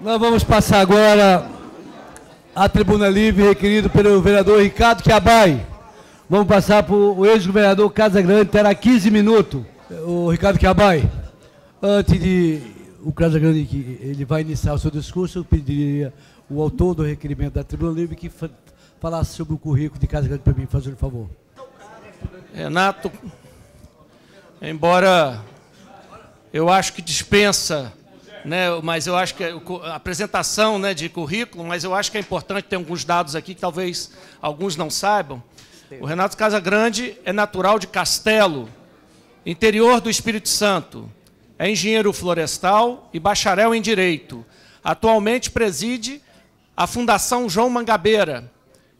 Nós vamos passar agora à tribuna livre requerido pelo vereador Ricardo Quiabai. Vamos passar para o ex-governador Casagrande, terá 15 minutos. O Ricardo Quiabai, antes de o Casagrande, ele vai iniciar o seu discurso, eu pediria o autor do requerimento da tribuna livre que falasse sobre o currículo de Casagrande para mim, fazendo um favor. Renato, embora eu acho que dispensa né, mas eu acho que é a apresentação né, de currículo, mas eu acho que é importante ter alguns dados aqui que talvez alguns não saibam. O Renato Casagrande é natural de Castelo, interior do Espírito Santo. É engenheiro florestal e bacharel em Direito. Atualmente preside a Fundação João Mangabeira,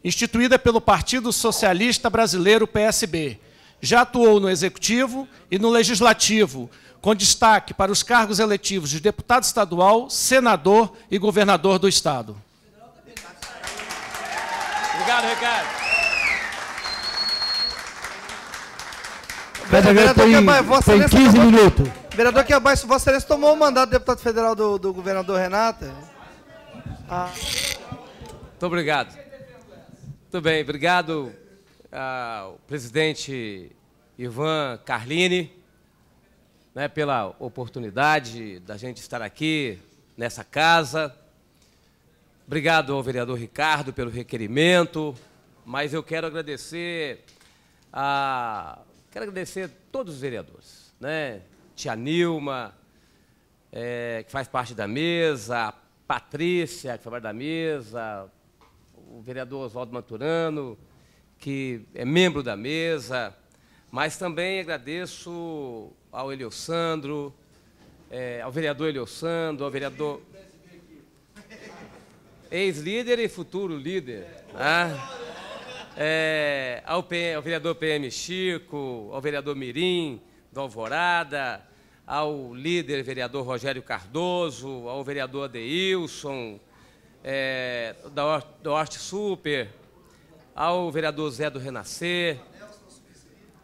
instituída pelo Partido Socialista Brasileiro, PSB. Já atuou no Executivo e no Legislativo, com destaque para os cargos eletivos de deputado estadual, senador e governador do Estado. Obrigado, Ricardo. Vereador, tem, Quebais, Vossa tem 15 tomou, minutos. Vereador abaixo, Vossa Excelência tomou o mandato de deputado federal do, do governador Renata. Ah. Muito obrigado. Muito bem, obrigado ao ah, presidente Ivan Carlini né, pela oportunidade da gente estar aqui nessa casa. Obrigado ao vereador Ricardo pelo requerimento, mas eu quero agradecer a quero agradecer a todos os vereadores, né? Tia Nilma, é, que faz parte da mesa, a Patrícia, que faz parte da mesa, o vereador Oswaldo Maturano, que é membro da mesa, mas também agradeço ao Eliossandro, é, ao vereador Eliossandro, ao vereador. Ex-líder e futuro líder. Ah, é, ao, PM, ao vereador PM Chico, ao vereador Mirim, do Alvorada, ao líder vereador Rogério Cardoso, ao vereador Adeilson, é, da, da Horte Super, ao vereador Zé do Renascer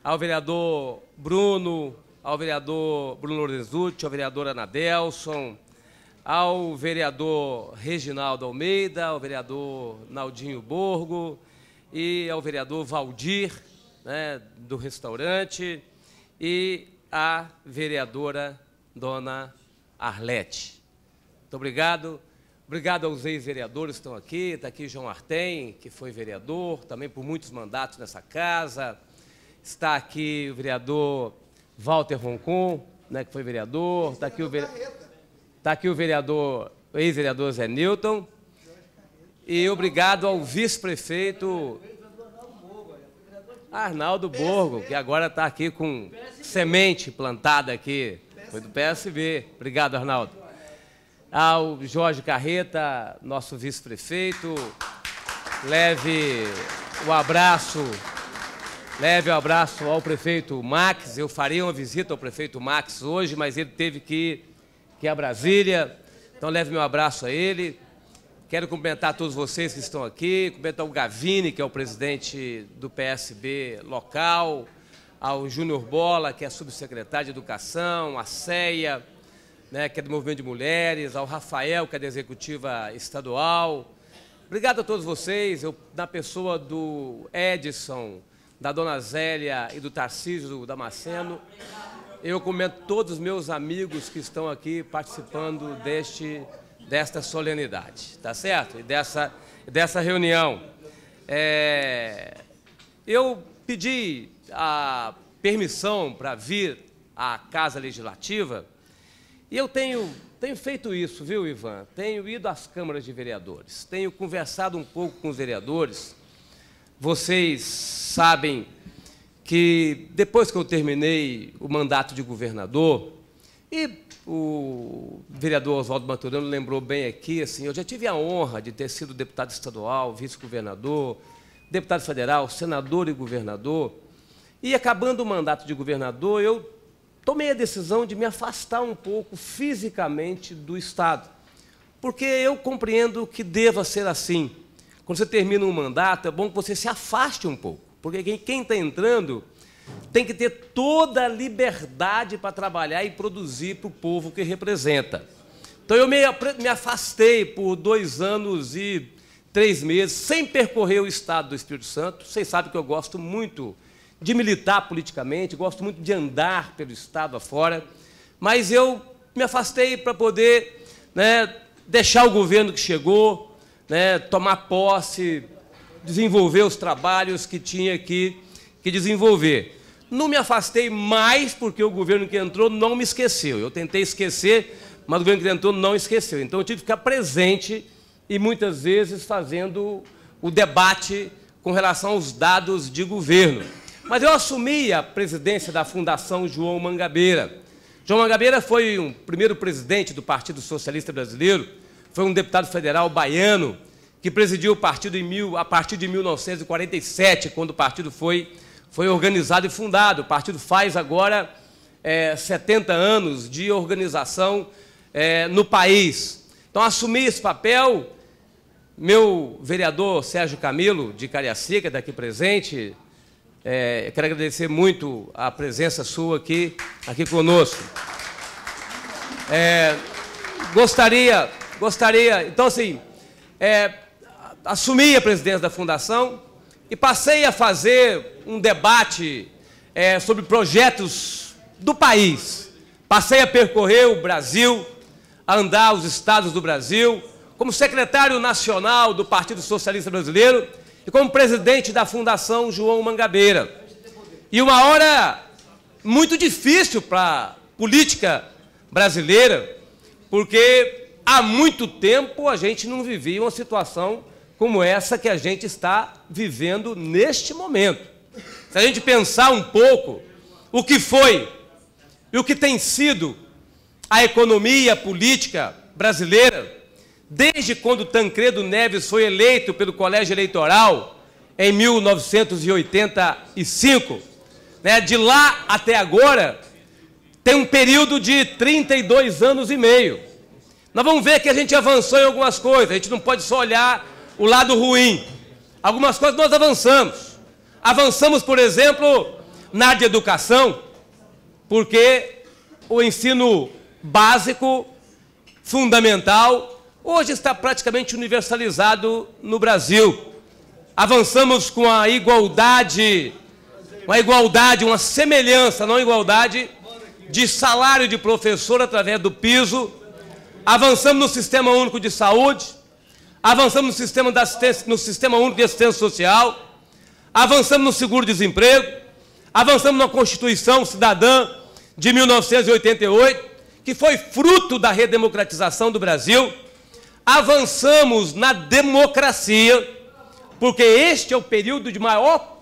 ao vereador Bruno, ao vereador Bruno Lorenzucci, ao vereador Anadelson, ao vereador Reginaldo Almeida, ao vereador Naldinho Borgo e ao vereador Valdir, né, do restaurante, e à vereadora Dona Arlete. Muito obrigado. Obrigado aos ex-vereadores que estão aqui. Está aqui João Artem, que foi vereador, também por muitos mandatos nessa casa. Está aqui o vereador Walter Roncon, né, que foi vereador. Está aqui é o, vere... está aqui o vereador, ex-vereador Zé Newton. E obrigado ao vice-prefeito Arnaldo Borgo, que agora está aqui com semente plantada aqui. Foi do PSB. Obrigado, Arnaldo. Ao Jorge Carreta, nosso vice-prefeito. Leve o abraço Leve um abraço ao prefeito Max. Eu faria uma visita ao prefeito Max hoje, mas ele teve que ir, que ir a Brasília. Então leve meu abraço a ele. Quero cumprimentar todos vocês que estão aqui, cumprimentar o Gavini, que é o presidente do PSB local, ao Júnior Bola, que é subsecretário de Educação, a CEA, né, que é do Movimento de Mulheres, ao Rafael, que é da Executiva Estadual. Obrigado a todos vocês. Eu, na pessoa do Edson, da Dona Zélia e do Tarcísio Damasceno. Eu comento todos os meus amigos que estão aqui participando deste, desta solenidade, tá certo? E dessa, dessa reunião. É, eu pedi a permissão para vir à Casa Legislativa e eu tenho, tenho feito isso, viu, Ivan? Tenho ido às câmaras de vereadores, tenho conversado um pouco com os vereadores vocês sabem que depois que eu terminei o mandato de governador, e o vereador Oswaldo Maturano lembrou bem aqui, assim, eu já tive a honra de ter sido deputado estadual, vice-governador, deputado federal, senador e governador. E acabando o mandato de governador, eu tomei a decisão de me afastar um pouco fisicamente do Estado, porque eu compreendo que deva ser assim. Quando você termina um mandato, é bom que você se afaste um pouco, porque quem está entrando tem que ter toda a liberdade para trabalhar e produzir para o povo que representa. Então eu me afastei por dois anos e três meses, sem percorrer o estado do Espírito Santo. Vocês sabem que eu gosto muito de militar politicamente, gosto muito de andar pelo estado afora, mas eu me afastei para poder né, deixar o governo que chegou, né, tomar posse, desenvolver os trabalhos que tinha que, que desenvolver. Não me afastei mais porque o governo que entrou não me esqueceu. Eu tentei esquecer, mas o governo que entrou não esqueceu. Então eu tive que ficar presente e muitas vezes fazendo o debate com relação aos dados de governo. Mas eu assumi a presidência da Fundação João Mangabeira. João Mangabeira foi o primeiro presidente do Partido Socialista Brasileiro foi um deputado federal baiano que presidiu o partido mil, a partir de 1947, quando o partido foi, foi organizado e fundado. O partido faz agora é, 70 anos de organização é, no país. Então, assumi esse papel. Meu vereador Sérgio Camilo, de Cariacica, é daqui presente, é, quero agradecer muito a presença sua aqui, aqui conosco. É, gostaria gostaria, então assim, é, assumi a presidência da fundação e passei a fazer um debate é, sobre projetos do país. Passei a percorrer o Brasil, a andar os estados do Brasil, como secretário nacional do Partido Socialista Brasileiro e como presidente da Fundação João Mangabeira. E uma hora muito difícil para a política brasileira, porque há muito tempo a gente não vivia uma situação como essa que a gente está vivendo neste momento. Se a gente pensar um pouco o que foi e o que tem sido a economia política brasileira, desde quando Tancredo Neves foi eleito pelo colégio eleitoral em 1985, né, de lá até agora, tem um período de 32 anos e meio. Nós vamos ver que a gente avançou em algumas coisas, a gente não pode só olhar o lado ruim. Algumas coisas nós avançamos. Avançamos, por exemplo, na área de educação, porque o ensino básico, fundamental, hoje está praticamente universalizado no Brasil. Avançamos com a igualdade, uma igualdade, uma semelhança, não igualdade, de salário de professor através do piso Avançamos no Sistema Único de Saúde, avançamos no Sistema, da assistência, no sistema Único de Assistência Social, avançamos no Seguro-Desemprego, avançamos na Constituição Cidadã de 1988, que foi fruto da redemocratização do Brasil, avançamos na democracia, porque este é o período de maior,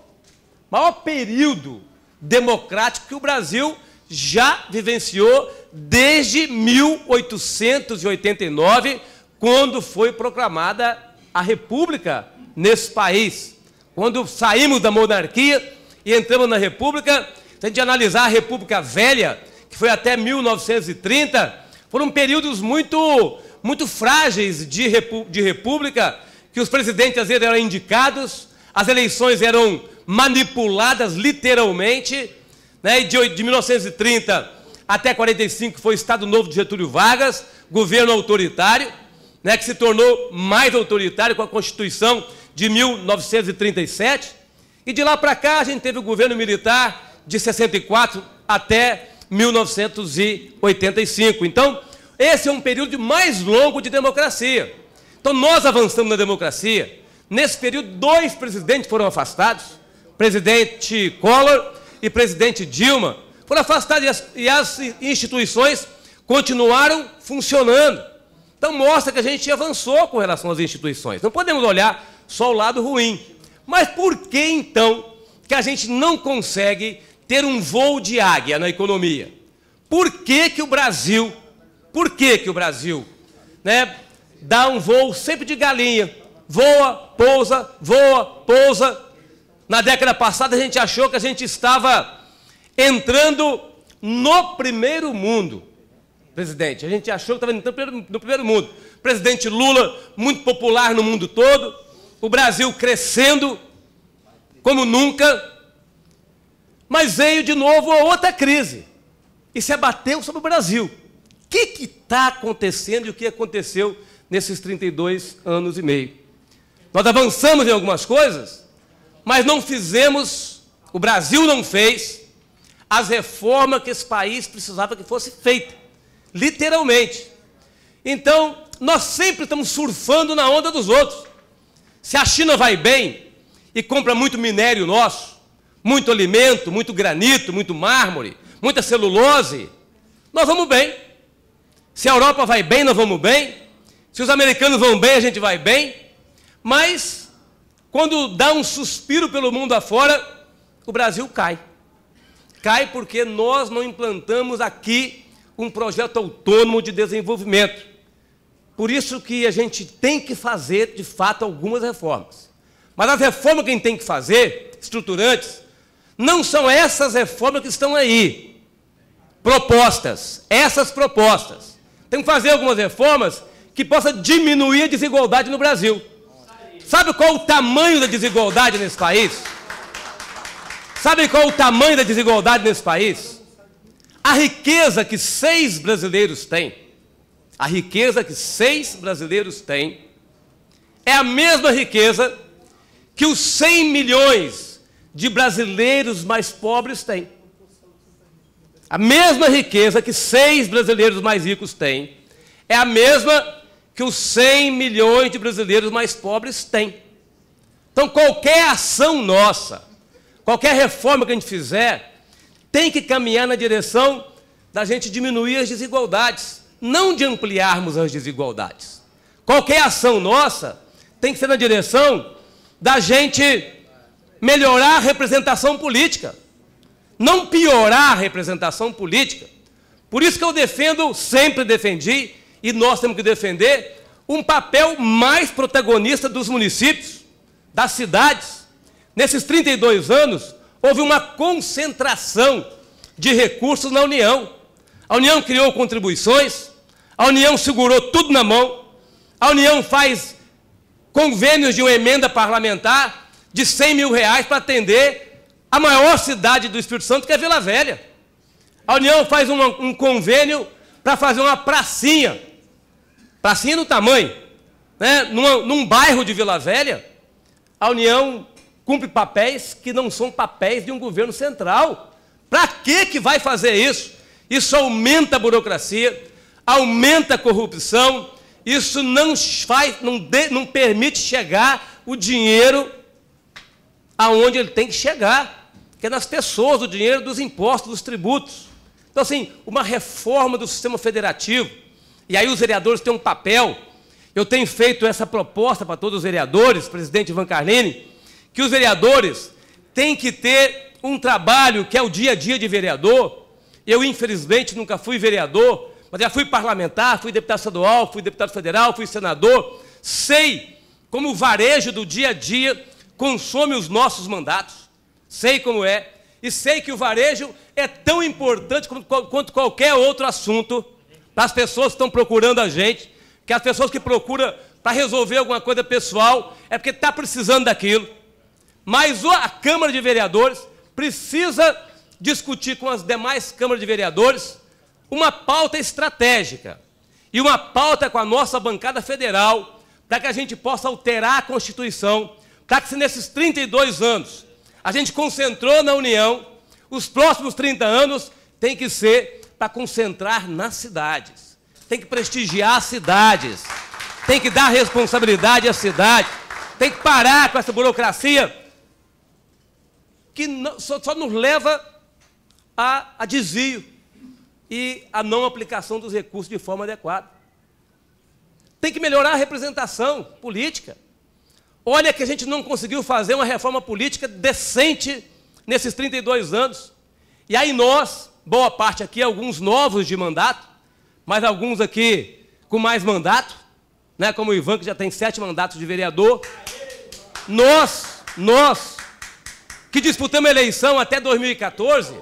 maior período democrático que o Brasil já vivenciou desde 1889, quando foi proclamada a República nesse país. Quando saímos da monarquia e entramos na República, se a gente analisar a República Velha, que foi até 1930, foram períodos muito, muito frágeis de, repú de República, que os presidentes às vezes eram indicados, as eleições eram manipuladas literalmente, né? E de, de 1930 até 45 foi Estado Novo de Getúlio Vargas, governo autoritário, né? Que se tornou mais autoritário com a Constituição de 1937. E de lá para cá a gente teve o governo militar de 64 até 1985. Então, esse é um período mais longo de democracia. Então, nós avançamos na democracia. Nesse período, dois presidentes foram afastados: presidente Collor e presidente Dilma foram afastados e as instituições continuaram funcionando. Então mostra que a gente avançou com relação às instituições. Não podemos olhar só o lado ruim. Mas por que então que a gente não consegue ter um voo de águia na economia? Por que, que o Brasil, por que, que o Brasil né, dá um voo sempre de galinha? Voa, pousa, voa, pousa, na década passada a gente achou que a gente estava entrando no primeiro mundo, presidente. A gente achou que estava entrando no primeiro mundo. Presidente Lula, muito popular no mundo todo, o Brasil crescendo como nunca. Mas veio de novo a outra crise e se abateu sobre o Brasil. O que está acontecendo e o que aconteceu nesses 32 anos e meio? Nós avançamos em algumas coisas, mas não fizemos, o Brasil não fez, as reformas que esse país precisava que fosse feita, literalmente. Então, nós sempre estamos surfando na onda dos outros. Se a China vai bem e compra muito minério nosso, muito alimento, muito granito, muito mármore, muita celulose, nós vamos bem. Se a Europa vai bem, nós vamos bem. Se os americanos vão bem, a gente vai bem. Mas quando dá um suspiro pelo mundo afora, o Brasil cai. Cai porque nós não implantamos aqui um projeto autônomo de desenvolvimento. Por isso que a gente tem que fazer, de fato, algumas reformas. Mas as reformas que a gente tem que fazer, estruturantes, não são essas reformas que estão aí. Propostas, essas propostas. Tem que fazer algumas reformas que possam diminuir a desigualdade no Brasil. Sabe qual o tamanho da desigualdade nesse país? Sabe qual o tamanho da desigualdade nesse país? A riqueza que seis brasileiros têm, a riqueza que seis brasileiros têm, é a mesma riqueza que os 100 milhões de brasileiros mais pobres têm. A mesma riqueza que seis brasileiros mais ricos têm é a mesma que os 100 milhões de brasileiros mais pobres têm. Então, qualquer ação nossa, qualquer reforma que a gente fizer, tem que caminhar na direção da gente diminuir as desigualdades, não de ampliarmos as desigualdades. Qualquer ação nossa tem que ser na direção da gente melhorar a representação política, não piorar a representação política. Por isso que eu defendo, sempre defendi, e nós temos que defender um papel mais protagonista dos municípios, das cidades. Nesses 32 anos, houve uma concentração de recursos na União. A União criou contribuições, a União segurou tudo na mão, a União faz convênios de uma emenda parlamentar de 100 mil reais para atender a maior cidade do Espírito Santo, que é Vila Velha. A União faz um, um convênio para fazer uma pracinha pracinha é do tamanho, né, num bairro de Vila Velha, a União cumpre papéis que não são papéis de um governo central. Para que que vai fazer isso? Isso aumenta a burocracia, aumenta a corrupção, isso não faz, não, de, não permite chegar o dinheiro aonde ele tem que chegar, que é nas pessoas, o dinheiro dos impostos, dos tributos. Então, assim, uma reforma do sistema federativo, e aí os vereadores têm um papel. Eu tenho feito essa proposta para todos os vereadores, presidente Ivan Carlene, que os vereadores têm que ter um trabalho que é o dia a dia de vereador. Eu, infelizmente, nunca fui vereador, mas já fui parlamentar, fui deputado estadual, fui deputado federal, fui senador. Sei como o varejo do dia a dia consome os nossos mandatos. Sei como é. E sei que o varejo é tão importante quanto qualquer outro assunto para as pessoas que estão procurando a gente, que as pessoas que procuram para resolver alguma coisa pessoal é porque está precisando daquilo. Mas a Câmara de Vereadores precisa discutir com as demais câmaras de vereadores uma pauta estratégica e uma pauta com a nossa bancada federal para que a gente possa alterar a Constituição, para que se nesses 32 anos a gente concentrou na União, os próximos 30 anos tem que ser para concentrar nas cidades. Tem que prestigiar as cidades. Tem que dar responsabilidade às cidades. Tem que parar com essa burocracia que só, só, nos leva a, a desvio e a não aplicação dos recursos de forma adequada. Tem que melhorar a representação política. Olha que a gente não conseguiu fazer uma reforma política decente nesses 32 anos. E aí nós, boa parte aqui, alguns novos de mandato, mas alguns aqui com mais mandato, né? como o Ivan, que já tem sete mandatos de vereador. Nós, nós, que disputamos a eleição até 2014,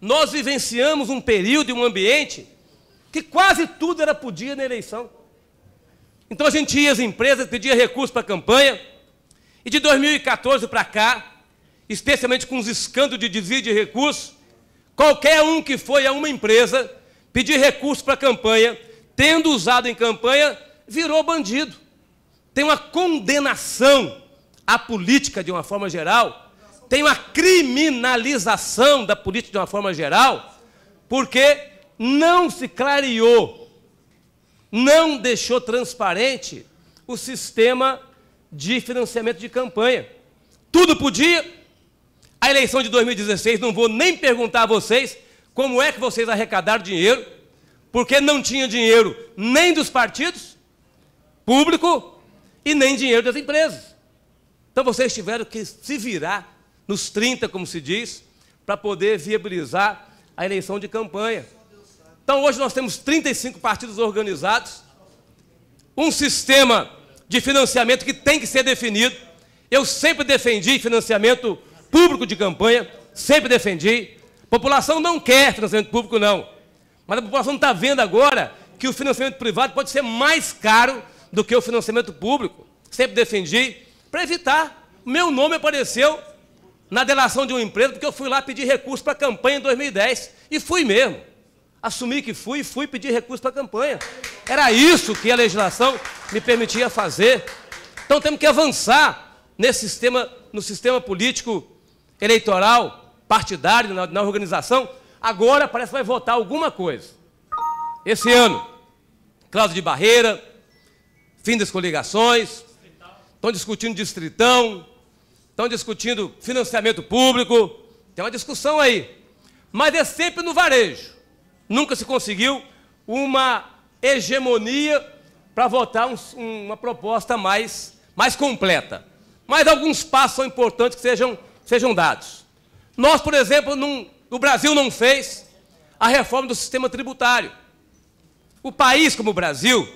nós vivenciamos um período e um ambiente que quase tudo era podia na eleição. Então a gente ia às empresas, pedia recursos para a campanha, e de 2014 para cá, especialmente com os escândalos de desvio de recursos, Qualquer um que foi a uma empresa pedir recurso para a campanha, tendo usado em campanha, virou bandido. Tem uma condenação à política de uma forma geral, tem uma criminalização da política de uma forma geral, porque não se clareou, não deixou transparente o sistema de financiamento de campanha. Tudo podia, a eleição de 2016, não vou nem perguntar a vocês como é que vocês arrecadaram dinheiro, porque não tinha dinheiro nem dos partidos público e nem dinheiro das empresas. Então vocês tiveram que se virar nos 30, como se diz, para poder viabilizar a eleição de campanha. Então hoje nós temos 35 partidos organizados, um sistema de financiamento que tem que ser definido. Eu sempre defendi financiamento público de campanha, sempre defendi. A população não quer financiamento público, não. Mas a população está vendo agora que o financiamento privado pode ser mais caro do que o financiamento público. Sempre defendi para evitar. Meu nome apareceu na delação de uma empresa porque eu fui lá pedir recurso para a campanha em 2010. E fui mesmo. Assumi que fui e fui pedir recurso para a campanha. Era isso que a legislação me permitia fazer. Então temos que avançar nesse sistema, no sistema político eleitoral, partidário, na, na organização, agora parece que vai votar alguma coisa. Esse ano, cláusula de barreira, fim das coligações, estão discutindo distritão, estão discutindo financiamento público, tem uma discussão aí. Mas é sempre no varejo. Nunca se conseguiu uma hegemonia para votar um, uma proposta mais, mais completa. Mas alguns passos são importantes que sejam sejam dados. Nós, por exemplo, não, o Brasil não fez a reforma do sistema tributário. O país como o Brasil,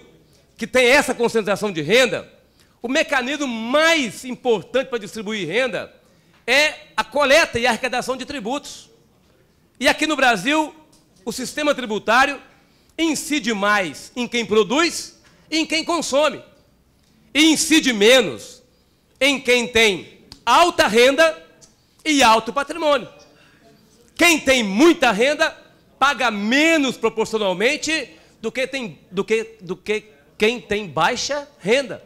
que tem essa concentração de renda, o mecanismo mais importante para distribuir renda é a coleta e a arrecadação de tributos. E aqui no Brasil, o sistema tributário incide mais em quem produz e em quem consome. E incide menos em quem tem alta renda e alto patrimônio. Quem tem muita renda paga menos proporcionalmente do que, tem, do que, do que quem tem baixa renda.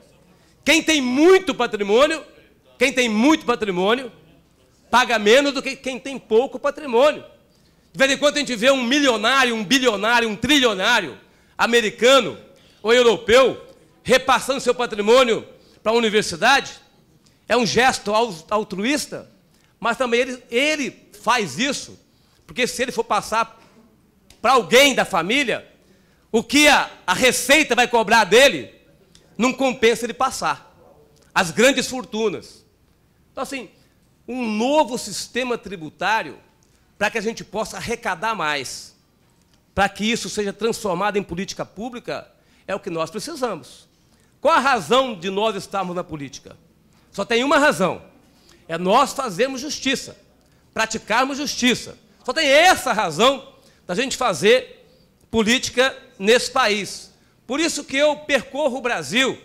Quem tem muito patrimônio, quem tem muito patrimônio, paga menos do que quem tem pouco patrimônio. De vez em quando a gente vê um milionário, um bilionário, um trilionário americano ou europeu repassando seu patrimônio para a universidade. É um gesto altruísta? Mas também ele, ele faz isso, porque se ele for passar para alguém da família, o que a, a receita vai cobrar dele, não compensa ele passar. As grandes fortunas. Então, assim, um novo sistema tributário para que a gente possa arrecadar mais, para que isso seja transformado em política pública, é o que nós precisamos. Qual a razão de nós estarmos na política? Só tem uma razão: é nós fazermos justiça, praticarmos justiça. Só tem essa razão da gente fazer política nesse país. Por isso que eu percorro o Brasil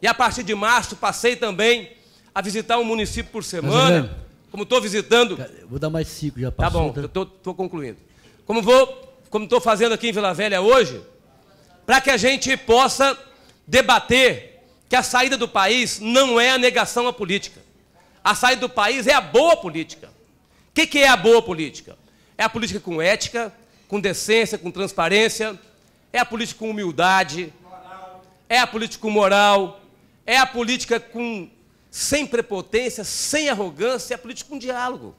e a partir de março passei também a visitar um município por semana. Como estou visitando. Vou dar mais cinco, já tá passou. Tá bom, estou concluindo. Como vou, como estou fazendo aqui em Vila Velha hoje, para que a gente possa debater que a saída do país não é a negação à política a saída do país é a boa política. O que, que é a boa política? É a política com ética, com decência, com transparência, é a política com humildade, é a política com moral, é a política com sem prepotência, sem arrogância, é a política com diálogo.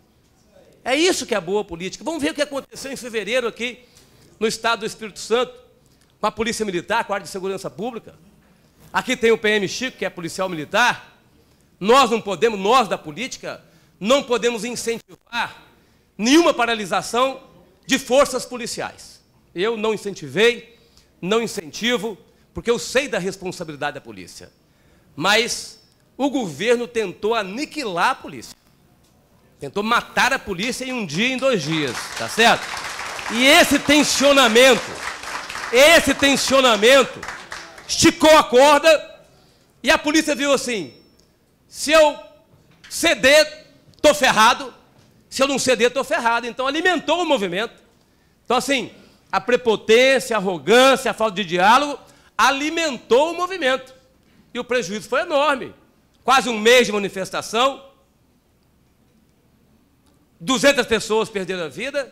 É isso que é a boa política. Vamos ver o que aconteceu em fevereiro aqui no estado do Espírito Santo, com a Polícia Militar, com a Guarda de Segurança Pública. Aqui tem o PM Chico, que é policial militar, nós não podemos, nós da política, não podemos incentivar nenhuma paralisação de forças policiais. Eu não incentivei, não incentivo, porque eu sei da responsabilidade da polícia. Mas o governo tentou aniquilar a polícia. Tentou matar a polícia em um dia, em dois dias, tá certo? E esse tensionamento, esse tensionamento, esticou a corda e a polícia viu assim: se eu ceder, estou ferrado. Se eu não ceder, estou ferrado. Então alimentou o movimento. Então, assim, a prepotência, a arrogância, a falta de diálogo alimentou o movimento. E o prejuízo foi enorme. Quase um mês de manifestação. 200 pessoas perderam a vida.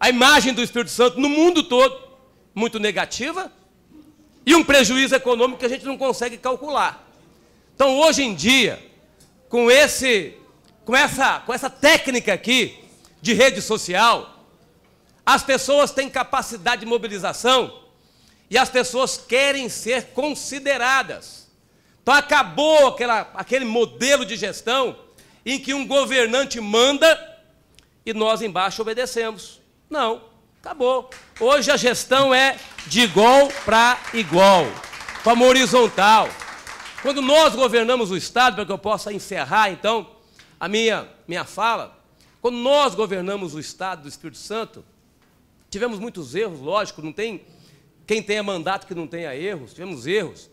A imagem do Espírito Santo no mundo todo muito negativa. E um prejuízo econômico que a gente não consegue calcular. Então, hoje em dia, com, esse, com, essa, com essa técnica aqui de rede social, as pessoas têm capacidade de mobilização e as pessoas querem ser consideradas. Então, acabou aquela, aquele modelo de gestão em que um governante manda e nós embaixo obedecemos. Não, acabou. Hoje a gestão é de igual para igual, como horizontal. Quando nós governamos o Estado, para que eu possa encerrar então a minha, minha fala, quando nós governamos o Estado do Espírito Santo, tivemos muitos erros, lógico, não tem quem tenha mandato que não tenha erros, tivemos erros.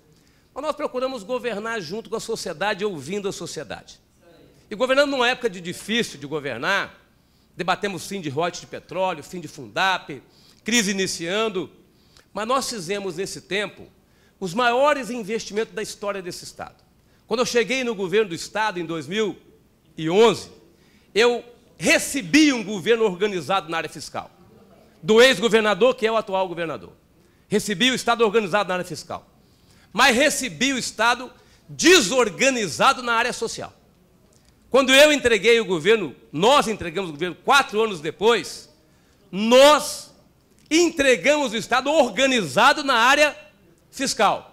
Mas nós procuramos governar junto com a sociedade, ouvindo a sociedade. E governando numa época de difícil de governar, debatemos fim de rote de petróleo, fim de Fundap, crise iniciando, mas nós fizemos nesse tempo os maiores investimentos da história desse Estado. Quando eu cheguei no governo do Estado em 2011, eu recebi um governo organizado na área fiscal, do ex-governador, que é o atual governador. Recebi o Estado organizado na área fiscal, mas recebi o Estado desorganizado na área social. Quando eu entreguei o governo, nós entregamos o governo quatro anos depois, nós entregamos o Estado organizado na área fiscal.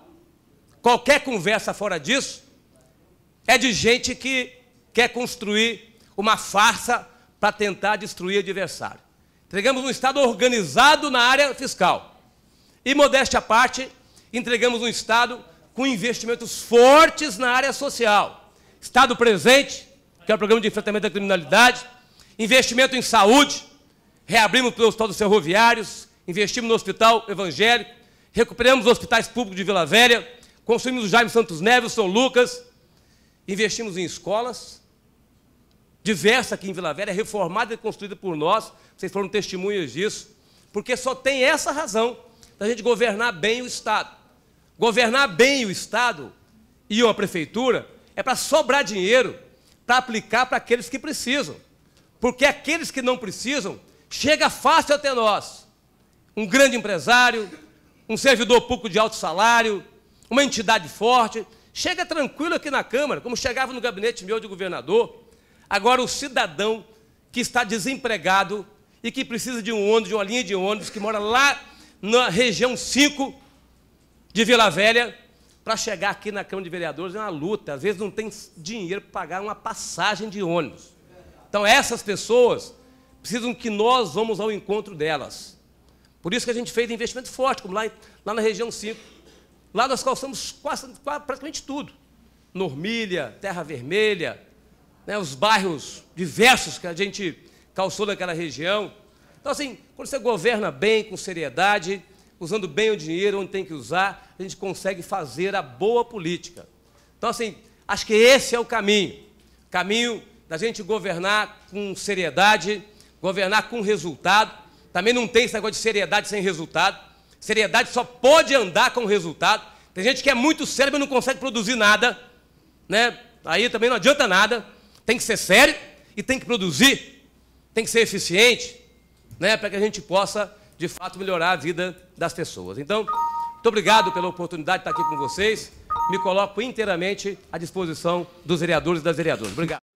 Qualquer conversa fora disso é de gente que quer construir uma farsa para tentar destruir o adversário. Entregamos um Estado organizado na área fiscal. E, modéstia à parte, entregamos um Estado com investimentos fortes na área social. Estado presente, que é o programa de enfrentamento da criminalidade, investimento em saúde, reabrimos o hospital dos ferroviários, investimos no hospital evangélico, recuperamos os hospitais públicos de Vila Velha, construímos o Jaime Santos Neves, São Lucas, investimos em escolas, diversa aqui em Vila Velha, reformada e construída por nós, vocês foram testemunhas disso, porque só tem essa razão da gente governar bem o Estado. Governar bem o Estado e uma prefeitura é para sobrar dinheiro para aplicar para aqueles que precisam. Porque aqueles que não precisam chega fácil até nós. Um grande empresário, um servidor público de alto salário, uma entidade forte. Chega tranquilo aqui na Câmara, como chegava no gabinete meu de governador. Agora, o cidadão que está desempregado e que precisa de um ônibus, de uma linha de ônibus, que mora lá na região 5 de Vila Velha, para chegar aqui na Câmara de Vereadores é uma luta. Às vezes não tem dinheiro para pagar uma passagem de ônibus. Então, essas pessoas precisam que nós vamos ao encontro delas. Por isso que a gente fez investimento forte, como lá, lá na região 5. Lá nós calçamos quase, quase, praticamente tudo. Normilha, Terra Vermelha, né, os bairros diversos que a gente calçou naquela região. Então, assim, quando você governa bem, com seriedade, usando bem o dinheiro onde tem que usar, a gente consegue fazer a boa política. Então, assim, acho que esse é o caminho. Caminho da gente governar com seriedade, governar com resultado, também não tem esse negócio de seriedade sem resultado. Seriedade só pode andar com resultado. Tem gente que é muito cérebro mas não consegue produzir nada. Né? Aí também não adianta nada. Tem que ser sério e tem que produzir. Tem que ser eficiente, né? para que a gente possa, de fato, melhorar a vida das pessoas. Então, muito obrigado pela oportunidade de estar aqui com vocês. Me coloco inteiramente à disposição dos vereadores e das vereadoras. Obrigado.